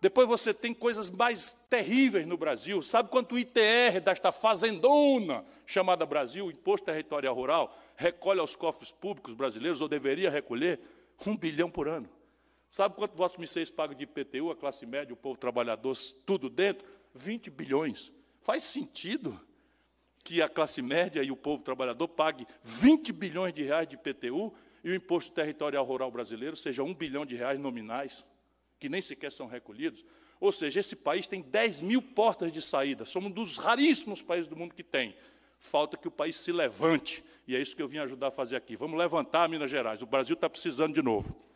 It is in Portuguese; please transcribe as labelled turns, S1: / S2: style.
S1: Depois você tem coisas mais terríveis no Brasil. Sabe quanto o ITR desta fazendona chamada Brasil, Imposto Territorial Rural, recolhe aos cofres públicos brasileiros, ou deveria recolher? Um bilhão por ano. Sabe quanto Vossa Missês paga de IPTU, a classe média, o povo trabalhador, tudo dentro? 20 bilhões. Faz sentido que a classe média e o povo trabalhador pague 20 bilhões de reais de IPTU e o Imposto Territorial Rural Brasileiro seja um bilhão de reais nominais? que nem sequer são recolhidos. Ou seja, esse país tem 10 mil portas de saída, somos um dos raríssimos países do mundo que tem. Falta que o país se levante, e é isso que eu vim ajudar a fazer aqui. Vamos levantar Minas Gerais, o Brasil está precisando de novo.